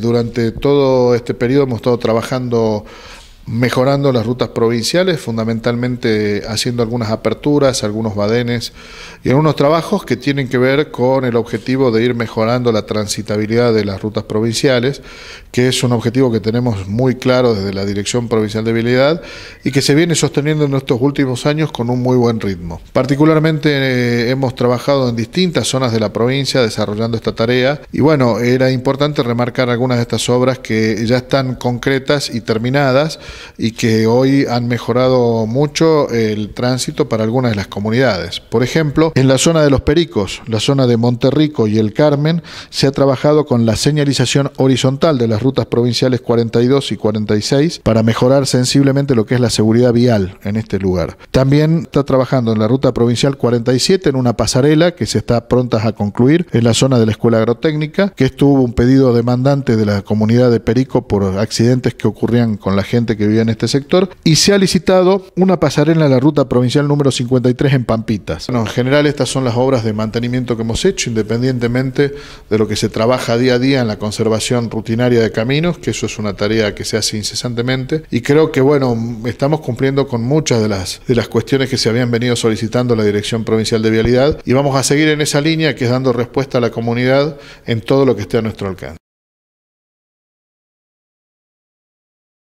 Durante todo este periodo hemos estado trabajando mejorando las rutas provinciales, fundamentalmente haciendo algunas aperturas, algunos badenes y algunos trabajos que tienen que ver con el objetivo de ir mejorando la transitabilidad de las rutas provinciales, que es un objetivo que tenemos muy claro desde la Dirección Provincial de Vialidad y que se viene sosteniendo en estos últimos años con un muy buen ritmo. Particularmente eh, hemos trabajado en distintas zonas de la provincia desarrollando esta tarea y bueno, era importante remarcar algunas de estas obras que ya están concretas y terminadas, y que hoy han mejorado mucho el tránsito para algunas de las comunidades. Por ejemplo, en la zona de Los Pericos, la zona de Monterrico y El Carmen, se ha trabajado con la señalización horizontal de las rutas provinciales 42 y 46 para mejorar sensiblemente lo que es la seguridad vial en este lugar. También está trabajando en la ruta provincial 47 en una pasarela que se está prontas a concluir en la zona de la Escuela Agrotécnica, que estuvo un pedido demandante de la comunidad de Perico por accidentes que ocurrían con la gente que que vivía en este sector, y se ha licitado una pasarela en la ruta provincial número 53 en Pampitas. Bueno, en general estas son las obras de mantenimiento que hemos hecho, independientemente de lo que se trabaja día a día en la conservación rutinaria de caminos, que eso es una tarea que se hace incesantemente, y creo que bueno, estamos cumpliendo con muchas de las, de las cuestiones que se habían venido solicitando la Dirección Provincial de Vialidad, y vamos a seguir en esa línea que es dando respuesta a la comunidad en todo lo que esté a nuestro alcance.